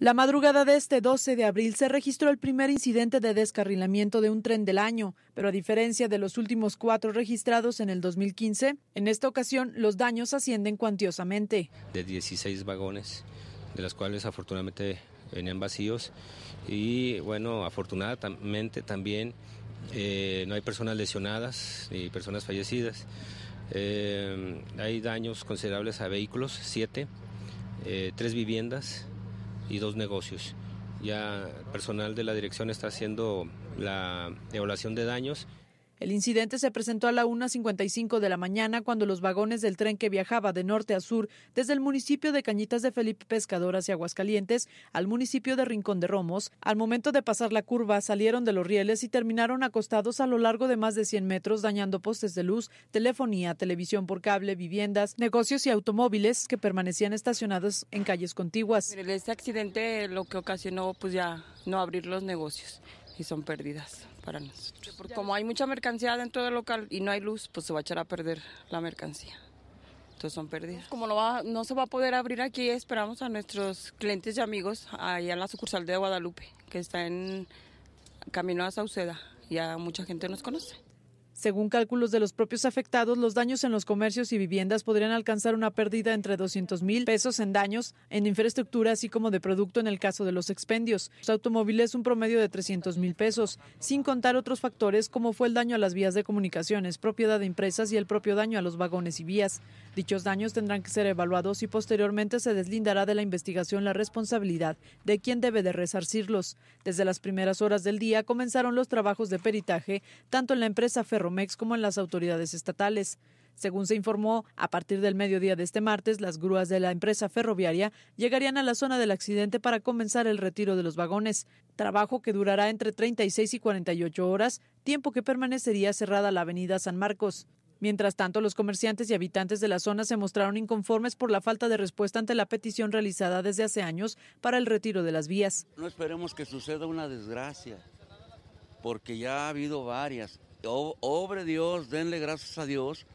La madrugada de este 12 de abril se registró el primer incidente de descarrilamiento de un tren del año, pero a diferencia de los últimos cuatro registrados en el 2015, en esta ocasión los daños ascienden cuantiosamente. De 16 vagones, de las cuales afortunadamente venían vacíos y bueno, afortunadamente también eh, no hay personas lesionadas ni personas fallecidas. Eh, hay daños considerables a vehículos, siete, eh, tres viviendas y dos negocios. Ya el personal de la dirección está haciendo la evaluación de daños el incidente se presentó a la 1.55 de la mañana cuando los vagones del tren que viajaba de norte a sur desde el municipio de Cañitas de Felipe Pescador hacia Aguascalientes al municipio de Rincón de Romos, al momento de pasar la curva salieron de los rieles y terminaron acostados a lo largo de más de 100 metros dañando postes de luz, telefonía, televisión por cable, viviendas, negocios y automóviles que permanecían estacionados en calles contiguas. este accidente lo que ocasionó pues ya no abrir los negocios y son pérdidas para nosotros. como hay mucha mercancía dentro del local y no hay luz, pues se va a echar a perder la mercancía. Entonces son pérdidas. Como no, va, no se va a poder abrir aquí, esperamos a nuestros clientes y amigos allá en la sucursal de Guadalupe, que está en camino a Sauceda. Ya mucha gente nos conoce. Según cálculos de los propios afectados, los daños en los comercios y viviendas podrían alcanzar una pérdida entre 200 mil pesos en daños en infraestructura, así como de producto en el caso de los expendios. Los automóviles un promedio de 300 mil pesos, sin contar otros factores como fue el daño a las vías de comunicaciones, propiedad de empresas y el propio daño a los vagones y vías. Dichos daños tendrán que ser evaluados y posteriormente se deslindará de la investigación la responsabilidad de quien debe de resarcirlos. Desde las primeras horas del día comenzaron los trabajos de peritaje tanto en la empresa Ferromex como en las autoridades estatales. Según se informó, a partir del mediodía de este martes, las grúas de la empresa ferroviaria llegarían a la zona del accidente para comenzar el retiro de los vagones, trabajo que durará entre 36 y 48 horas, tiempo que permanecería cerrada la avenida San Marcos. Mientras tanto, los comerciantes y habitantes de la zona se mostraron inconformes por la falta de respuesta ante la petición realizada desde hace años para el retiro de las vías. No esperemos que suceda una desgracia, porque ya ha habido varias. Obre Dios, denle gracias a Dios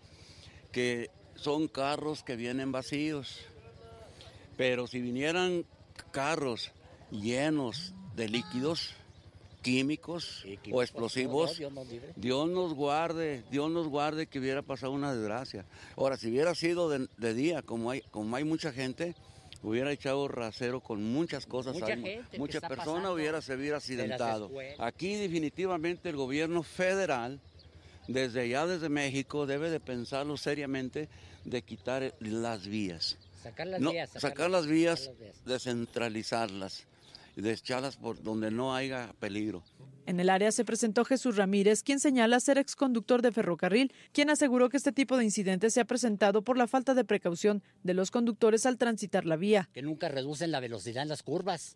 que son carros que vienen vacíos. Pero si vinieran carros llenos de líquidos, químicos o explosivos. Dios, nos guarde, Dios nos guarde que hubiera pasado una desgracia. Ahora, si hubiera sido de, día, como hay, como hay mucha gente, hubiera echado rasero con muchas cosas. Mucha muchas personas hubiera se hubiera accidentado. Aquí definitivamente el gobierno federal, desde allá, desde México, debe de pensarlo seriamente de quitar las vías. Sacar las vías. Sacar, las, vías, descentralizarlas desechadas por donde no haya peligro. En el área se presentó Jesús Ramírez, quien señala ser ex conductor de ferrocarril, quien aseguró que este tipo de incidentes se ha presentado por la falta de precaución de los conductores al transitar la vía. Que nunca reducen la velocidad en las curvas.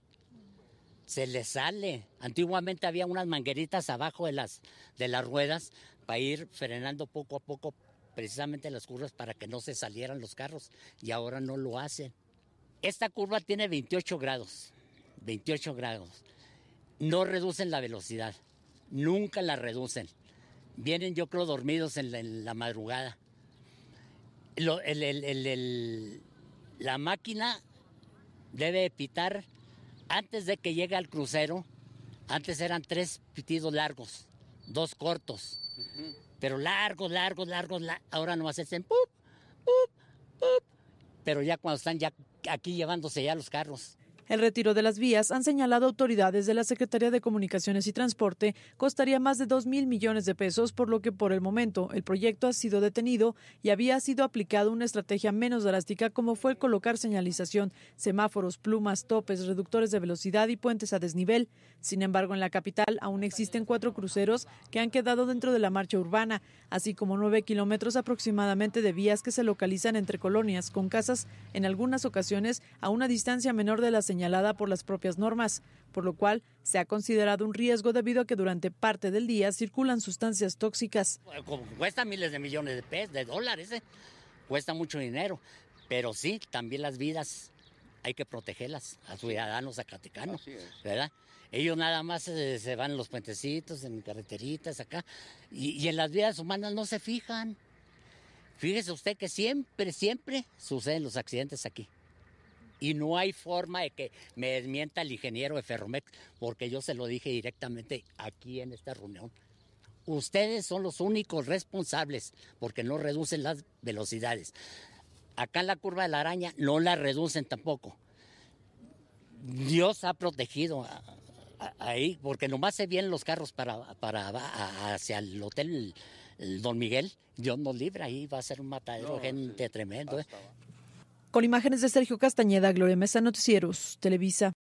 Se les sale. Antiguamente había unas mangueritas abajo de las, de las ruedas para ir frenando poco a poco precisamente las curvas para que no se salieran los carros y ahora no lo hacen. Esta curva tiene 28 grados. 28 grados. No reducen la velocidad, nunca la reducen. Vienen, yo creo, dormidos en la, madrugada. la máquina debe pitar antes de que llegue al crucero. Antes eran tres pitidos largos, dos cortos, pero largos, largos, largos. Ahora no hacen pup, pup. Pero ya cuando están ya aquí llevándose ya los carros. El retiro de las vías, han señalado autoridades de la Secretaría de Comunicaciones y Transporte, costaría más de 2 mil millones de pesos, por lo que por el momento el proyecto ha sido detenido y había sido aplicado una estrategia menos drástica como fue el colocar señalización, semáforos, plumas, topes, reductores de velocidad y puentes a desnivel. Sin embargo, en la capital aún existen cuatro cruceros que han quedado dentro de la marcha urbana, así como nueve kilómetros aproximadamente de vías que se localizan entre colonias con casas, en algunas ocasiones a una distancia menor de la señal señalada por las propias normas, por lo cual se ha considerado un riesgo debido a que durante parte del día circulan sustancias tóxicas. Cuesta miles de millones de pesos, de dólares, ¿eh? cuesta mucho dinero, pero sí, también las vidas hay que protegerlas, a ciudadanos zacatecanos, ¿verdad? Ellos nada más eh, se, van en los puentecitos, en carreteritas, acá, y en las vidas humanas no se fijan. Fíjese usted que siempre, siempre suceden los accidentes aquí. Y no hay forma de que me desmienta el ingeniero de Ferromex, porque yo se lo dije directamente aquí en esta reunión. Ustedes son los únicos responsables porque no reducen las velocidades. Acá en la curva de la araña no la reducen tampoco. Dios ha protegido ahí, porque nomás se vienen los carros para, para hacia el hotel Don Miguel. Dios nos libra, ahí va a ser un matadero gente tremendo. Ah, ¿eh? Con imágenes de Sergio Castañeda, Gloria Mesa, Noticieros, Televisa.